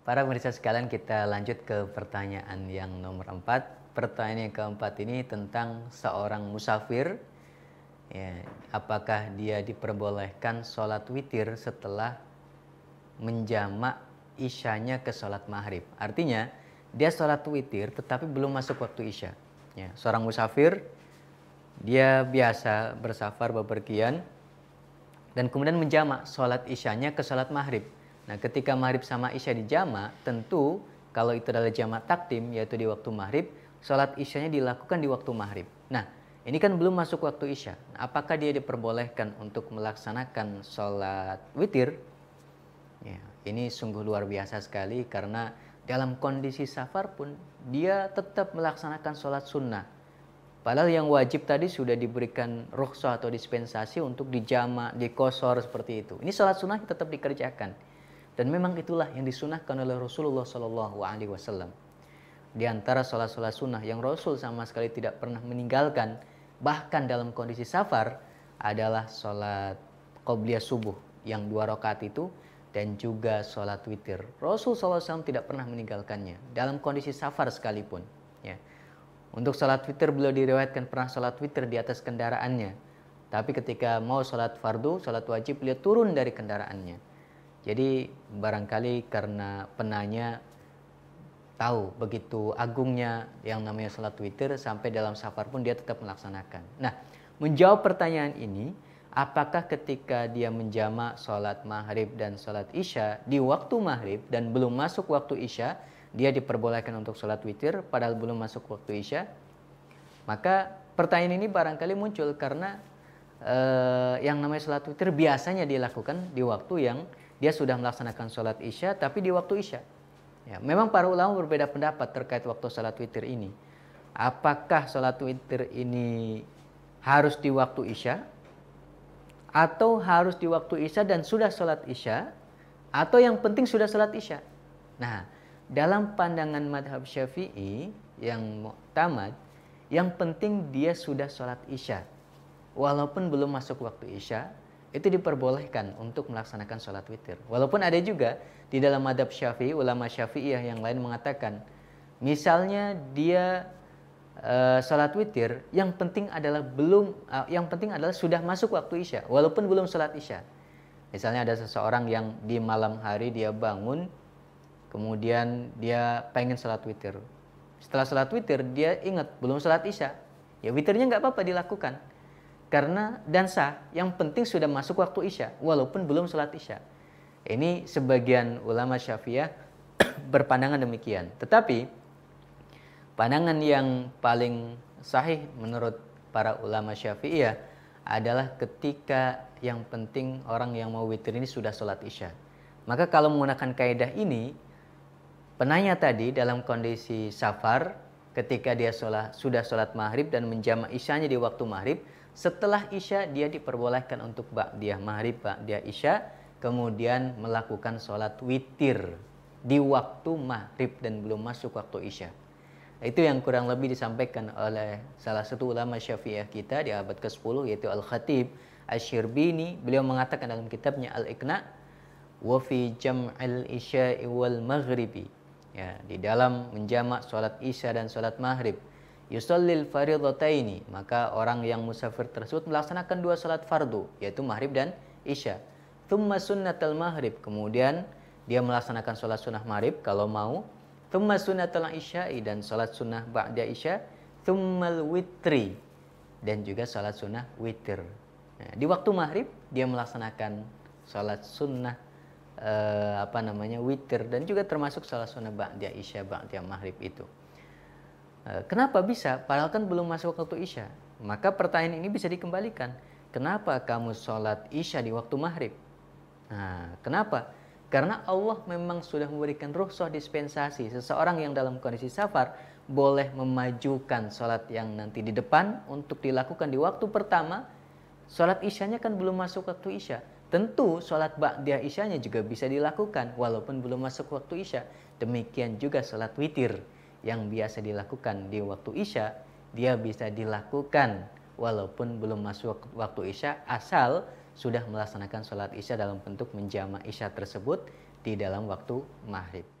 Para pemirsa sekalian kita lanjut ke pertanyaan yang nomor 4. Pertanyaan yang keempat ini tentang seorang musafir. Ya, apakah dia diperbolehkan sholat witir setelah menjamak isyanya ke sholat maghrib? Artinya dia sholat witir tetapi belum masuk waktu isya. Ya, seorang musafir dia biasa bersafar bepergian dan kemudian menjamak sholat isyanya ke sholat maghrib Nah, ketika maghrib sama isya di jama, tentu kalau itu adalah jama takdim, yaitu di waktu maghrib, sholat isyanya dilakukan di waktu maghrib. Nah, ini kan belum masuk waktu isya. Nah, apakah dia diperbolehkan untuk melaksanakan sholat witir? Ya, ini sungguh luar biasa sekali karena dalam kondisi safar pun dia tetap melaksanakan sholat sunnah. Padahal yang wajib tadi sudah diberikan rukhsah atau dispensasi untuk dijama, dikosor seperti itu. Ini sholat sunnah tetap dikerjakan. Dan memang itulah yang disunahkan oleh Rasulullah Shallallahu Alaihi Wasallam. Di antara sholat-sholat sunnah yang Rasul sama sekali tidak pernah meninggalkan, bahkan dalam kondisi safar, adalah sholat qobliyah subuh yang dua rakaat itu dan juga sholat witir. Rasul SAW tidak pernah meninggalkannya dalam kondisi safar sekalipun. Ya. Untuk sholat witir beliau diriwayatkan pernah sholat witir di atas kendaraannya. Tapi ketika mau sholat fardu, sholat wajib beliau turun dari kendaraannya jadi barangkali karena penanya tahu begitu agungnya yang namanya sholat witir sampai dalam safar pun dia tetap melaksanakan. Nah, menjawab pertanyaan ini, apakah ketika dia menjamak sholat maghrib dan sholat isya di waktu maghrib dan belum masuk waktu isya, dia diperbolehkan untuk sholat witir padahal belum masuk waktu isya? Maka pertanyaan ini barangkali muncul karena eh, yang namanya sholat witir biasanya dilakukan di waktu yang dia sudah melaksanakan sholat isya tapi di waktu isya. Ya, memang para ulama berbeda pendapat terkait waktu sholat witir ini. Apakah sholat witir ini harus di waktu isya atau harus di waktu isya dan sudah sholat isya atau yang penting sudah sholat isya. Nah, dalam pandangan madhab syafi'i yang tamat, yang penting dia sudah sholat isya. Walaupun belum masuk waktu isya, itu diperbolehkan untuk melaksanakan sholat witir. Walaupun ada juga di dalam madhab syafi'i, ulama syafi'iyah yang lain mengatakan, misalnya dia e, sholat witir, yang penting adalah belum, eh, yang penting adalah sudah masuk waktu isya, walaupun belum sholat isya. Misalnya ada seseorang yang di malam hari dia bangun, kemudian dia pengen sholat witir. Setelah sholat witir, dia ingat belum sholat isya. Ya witirnya nggak apa-apa dilakukan karena dan sah yang penting sudah masuk waktu isya walaupun belum sholat isya ini sebagian ulama syafi'ah berpandangan demikian tetapi pandangan yang paling sahih menurut para ulama syafi'iyah adalah ketika yang penting orang yang mau witir ini sudah sholat isya maka kalau menggunakan kaidah ini penanya tadi dalam kondisi safar ketika dia sholat, sudah sholat maghrib dan menjamak isyanya di waktu maghrib setelah Isya dia diperbolehkan untuk dia Maghrib, dia Isya, kemudian melakukan sholat witir di waktu Maghrib dan belum masuk waktu Isya. Nah, itu yang kurang lebih disampaikan oleh salah satu ulama syafi'iyah kita di abad ke-10 yaitu Al-Khatib shirbini Beliau mengatakan dalam kitabnya Al-Iqna wa fi jam'il isya'i wal maghribi. Ya, di dalam menjamak salat Isya dan salat Maghrib yusallil ini maka orang yang musafir tersebut melaksanakan dua salat fardu yaitu maghrib dan isya thumma sunnatal maghrib kemudian dia melaksanakan salat sunnah maghrib kalau mau thumma sunnatal isya'i dan salat sunnah ba'da isya thummal witri dan juga salat sunnah witir nah, di waktu maghrib dia melaksanakan salat sunnah eh, apa namanya witir dan juga termasuk salat sunnah ba'da isya ba'da maghrib itu Eh, kenapa bisa? Padahal kan belum masuk waktu Isya. Maka pertanyaan ini bisa dikembalikan. Kenapa kamu sholat Isya di waktu maghrib? Nah, kenapa? Karena Allah memang sudah memberikan ruhsah dispensasi. Seseorang yang dalam kondisi safar boleh memajukan sholat yang nanti di depan untuk dilakukan di waktu pertama. Sholat Isya-nya kan belum masuk waktu isya. Tentu sholat ba'diyah nya juga bisa dilakukan walaupun belum masuk waktu isya. Demikian juga sholat witir yang biasa dilakukan di waktu Isya, dia bisa dilakukan walaupun belum masuk waktu Isya asal sudah melaksanakan sholat Isya dalam bentuk menjama Isya tersebut di dalam waktu maghrib.